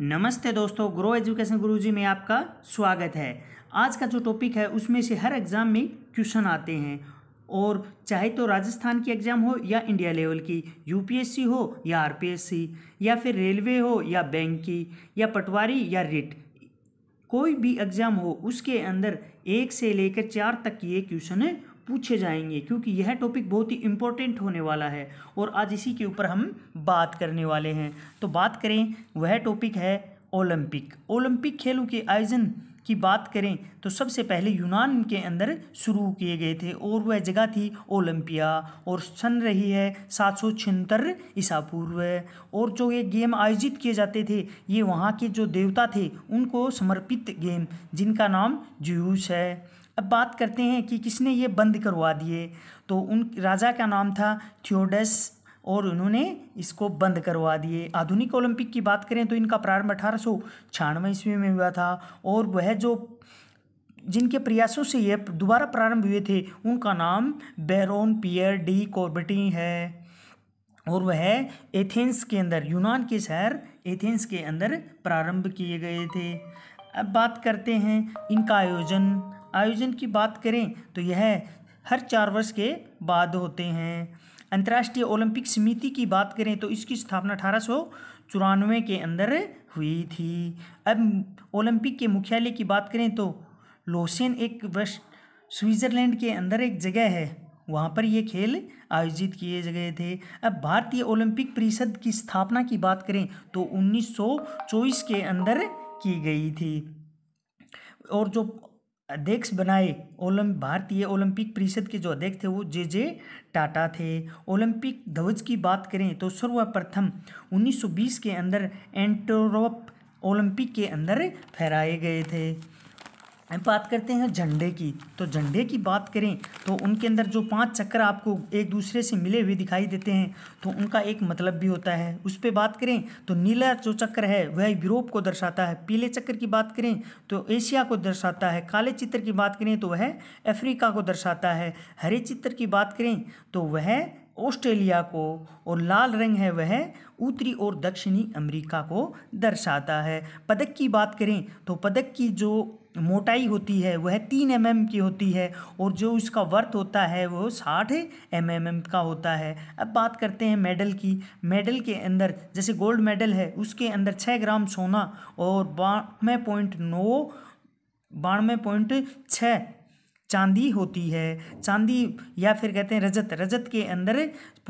नमस्ते दोस्तों grow education गुरुजी में आपका स्वागत है आज का जो टॉपिक है उसमें से हर एग्ज़ाम में क्वेश्चन आते हैं और चाहे तो राजस्थान की एग्ज़ाम हो या इंडिया लेवल की यूपीएससी हो या आरपीएससी या फिर रेलवे हो या बैंक की या पटवारी या रिट कोई भी एग्ज़ाम हो उसके अंदर एक से लेकर चार तक ये क्वेश्चन पूछे जाएंगे क्योंकि यह टॉपिक बहुत ही इम्पोर्टेंट होने वाला है और आज इसी के ऊपर हम बात करने वाले हैं तो बात करें वह टॉपिक है ओलंपिक ओलंपिक खेलों के आयोजन की बात करें तो सबसे पहले यूनान के अंदर शुरू किए गए थे और वह जगह थी ओलंपिया और सन रही है सात सौ छिहत्तर ईसा पूर्व और जो ये गेम आयोजित किए जाते थे ये वहाँ के जो देवता थे उनको समर्पित गेम जिनका नाम जूस है अब बात करते हैं कि किसने ये बंद करवा दिए तो उन राजा का नाम था थियोडस और उन्होंने इसको बंद करवा दिए आधुनिक ओलंपिक की बात करें तो इनका प्रारंभ अठारह सौ छियानवे ईस्वी में हुआ था और वह जो जिनके प्रयासों से यह दोबारा प्रारंभ हुए थे उनका नाम बैरोन पियर डी कॉर्बटी है और वह एथेंस के अंदर यूनान के शहर एथेंस के अंदर प्रारंभ किए गए थे अब बात करते हैं इनका आयोजन आयोजन की बात करें तो यह हर चार वर्ष के बाद होते हैं अंतर्राष्ट्रीय ओलंपिक समिति की बात करें तो इसकी स्थापना अठारह सौ चौरानवे के अंदर हुई थी अब ओलंपिक के मुख्यालय की बात करें तो लोसेन एक वर्ष स्विट्ज़रलैंड के अंदर एक जगह है वहाँ पर ये खेल आयोजित किए गए थे अब भारतीय ओलंपिक परिषद की स्थापना की बात करें तो 1924 के अंदर की गई थी और जो अध्यक्ष बनाए ओलम भारतीय ओलंपिक परिषद के जो अध्यक्ष थे वो जे जे टाटा थे ओलंपिक ध्वज की बात करें तो सर्वप्रथम 1920 के अंदर एंटोरोप ओलंपिक के अंदर फहराए गए थे अब बात करते हैं झंडे की तो झंडे की बात करें तो उनके अंदर जो पांच चक्र आपको एक दूसरे से मिले हुए दिखाई देते हैं तो उनका एक मतलब भी होता है उस पर बात करें तो नीला जो चक्र है वह यूरोप को दर्शाता है पीले चक्र की बात करें तो एशिया को दर्शाता है काले चित्र की बात करें तो वह अफ्रीका को दर्शाता है हरे चित्र की बात करें तो वह ऑस्ट्रेलिया को और लाल रंग है वह उत्तरी और दक्षिणी अमेरिका को दर्शाता है पदक की बात करें तो पदक की जो मोटाई होती है वह तीन एम mm की होती है और जो इसका वर्थ होता है वह साठ एम एम का होता है अब बात करते हैं मेडल की मेडल के अंदर जैसे गोल्ड मेडल है उसके अंदर छः ग्राम सोना और बानवे पॉइंट नौ बानवे पॉइंट छः चांदी होती है चांदी या फिर कहते हैं रजत रजत के अंदर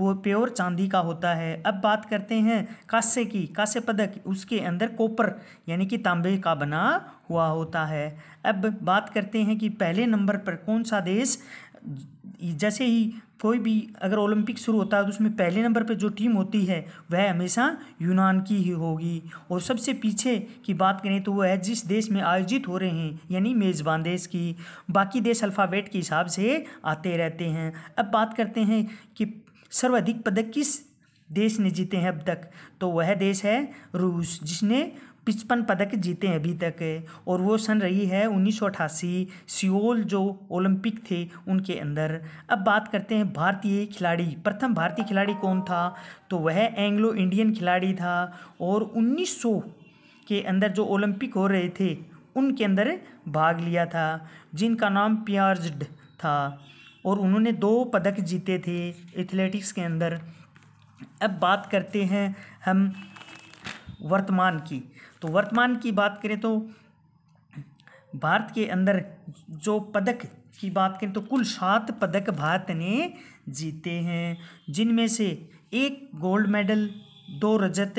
प्योर चांदी का होता है अब बात करते हैं कांस्य की कांस्य पदक उसके अंदर कोपर यानी कि तांबे का बना हुआ होता है अब बात करते हैं कि पहले नंबर पर कौन सा देश जैसे ही कोई भी अगर ओलंपिक शुरू होता है तो उसमें पहले नंबर पर जो टीम होती है वह हमेशा यूनान की ही होगी और सबसे पीछे की बात करें तो वह है जिस देश में आयोजित हो रहे हैं यानी मेज़बान देश की बाकी देश अल्फ़ाबेट के हिसाब से आते रहते हैं अब बात करते हैं कि सर्वाधिक पदक किस देश ने जीते हैं अब तक तो वह देश है रूस जिसने पचपन पदक जीते हैं अभी तक और वो सन रही है उन्नीस सियोल जो ओलंपिक थे उनके अंदर अब बात करते हैं भारतीय खिलाड़ी प्रथम भारतीय खिलाड़ी कौन था तो वह एंग्लो इंडियन खिलाड़ी था और 1900 के अंदर जो ओलंपिक हो रहे थे उनके अंदर भाग लिया था जिनका नाम पियार्जड था और उन्होंने दो पदक जीते थे एथलेटिक्स के अंदर अब बात करते हैं हम वर्तमान की तो वर्तमान की बात करें तो भारत के अंदर जो पदक की बात करें तो कुल सात पदक भारत ने जीते हैं जिनमें से एक गोल्ड मेडल दो रजत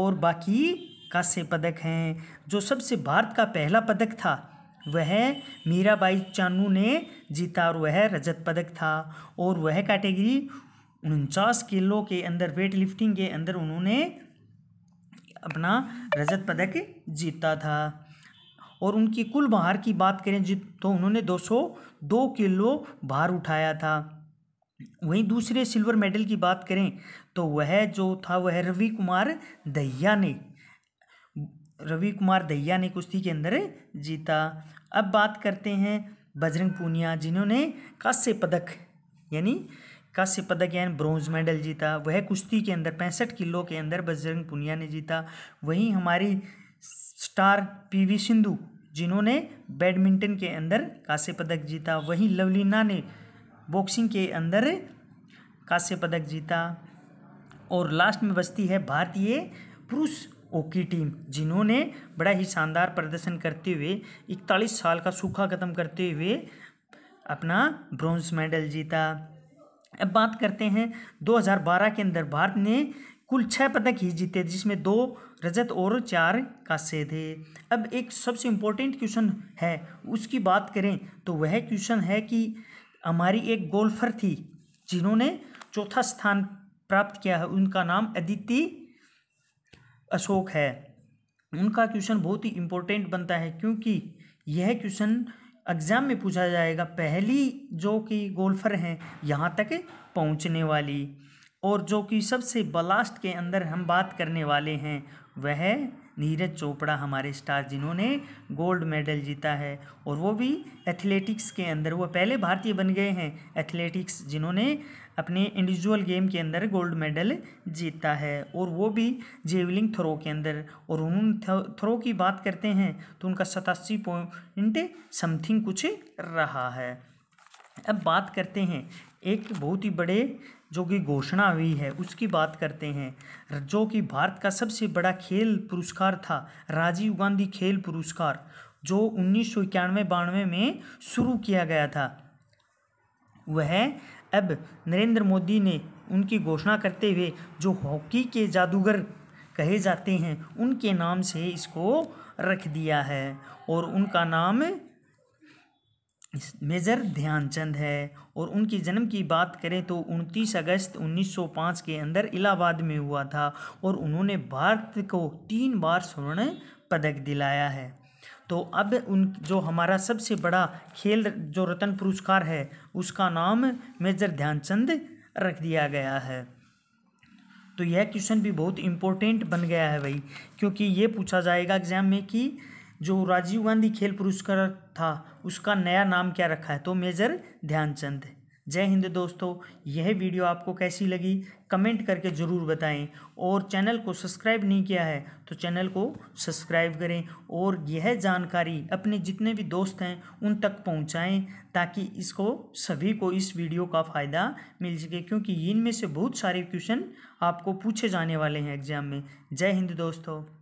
और बाकी कांस्य पदक हैं जो सबसे भारत का पहला पदक था वह मीराबाई चानू ने जीता और वह रजत पदक था और वह कैटेगरी उनचास किलो के अंदर वेट लिफ्टिंग के अंदर उन्होंने अपना रजत पदक जीता था और उनकी कुल भार की बात करें जित तो उन्होंने 202 किलो भार उठाया था वहीं दूसरे सिल्वर मेडल की बात करें तो वह जो था वह रवि कुमार दहिया ने रवि कुमार दहिया ने कुश्ती के अंदर जीता अब बात करते हैं बजरंग पूनिया जिन्होंने कांस्य पदक यानी कांस्य पदक यानी ब्रॉन्ज मेडल जीता वह कुश्ती के अंदर पैंसठ किलो के अंदर बजरंग पुनिया ने जीता वहीं हमारी स्टार पीवी सिंधु जिन्होंने बैडमिंटन के अंदर कांस्य पदक जीता वहीं लवलीना ने बॉक्सिंग के अंदर कांस्य पदक जीता और लास्ट में बचती है भारतीय पुरुष हॉकी टीम जिन्होंने बड़ा ही शानदार प्रदर्शन करते हुए इकतालीस साल का सूखा खत्म करते हुए अपना ब्रॉन्ज मेडल जीता अब बात करते हैं 2012 के अंदर भारत ने कुल छः पदक ही जीते जिसमें दो रजत और चार कांस्य थे अब एक सबसे इम्पोर्टेंट क्वेश्चन है उसकी बात करें तो वह क्वेश्चन है कि हमारी एक गोल्फर थी जिन्होंने चौथा स्थान प्राप्त किया है उनका नाम अदिति अशोक है उनका क्वेश्चन बहुत ही इम्पोर्टेंट बनता है क्योंकि यह क्वेश्चन एग्ज़ाम में पूछा जाएगा पहली जो कि गोल्फर हैं यहाँ तक पहुँचने वाली और जो कि सबसे ब्लास्ट के अंदर हम बात करने वाले हैं वह नीरज चोपड़ा हमारे स्टार जिन्होंने गोल्ड मेडल जीता है और वो भी एथलेटिक्स के अंदर वो पहले भारतीय बन गए हैं एथलेटिक्स जिन्होंने अपने इंडिविजुअल गेम के अंदर गोल्ड मेडल जीता है और वो भी जेवलिंग थ्रो के अंदर और उन थ्रो की बात करते हैं तो उनका सतासी पॉइंट समथिंग कुछ रहा है अब बात करते हैं एक बहुत ही बड़े जो कि घोषणा हुई है उसकी बात करते हैं जो कि भारत का सबसे बड़ा खेल पुरस्कार था राजीव गांधी खेल पुरस्कार जो उन्नीस सौ इक्यानवे बानवे में शुरू किया गया था वह अब नरेंद्र मोदी ने उनकी घोषणा करते हुए जो हॉकी के जादूगर कहे जाते हैं उनके नाम से इसको रख दिया है और उनका नाम मेजर ध्यानचंद है और उनकी जन्म की बात करें तो 29 अगस्त 1905 के अंदर इलाहाबाद में हुआ था और उन्होंने भारत को तीन बार स्वर्ण पदक दिलाया है तो अब उन जो हमारा सबसे बड़ा खेल जो रतन पुरस्कार है उसका नाम मेजर ध्यानचंद रख दिया गया है तो यह क्वेश्चन भी बहुत इम्पोर्टेंट बन गया है भाई क्योंकि ये पूछा जाएगा एग्ज़ाम में कि जो राजीव गांधी खेल पुरस्कार था उसका नया नाम क्या रखा है तो मेजर ध्यानचंद जय हिंद दोस्तों यह वीडियो आपको कैसी लगी कमेंट करके ज़रूर बताएं और चैनल को सब्सक्राइब नहीं किया है तो चैनल को सब्सक्राइब करें और यह जानकारी अपने जितने भी दोस्त हैं उन तक पहुंचाएं ताकि इसको सभी को इस वीडियो का फ़ायदा मिल सके क्योंकि इनमें से बहुत सारे क्वेश्चन आपको पूछे जाने वाले हैं एग्ज़ाम में जय हिंद दोस्तों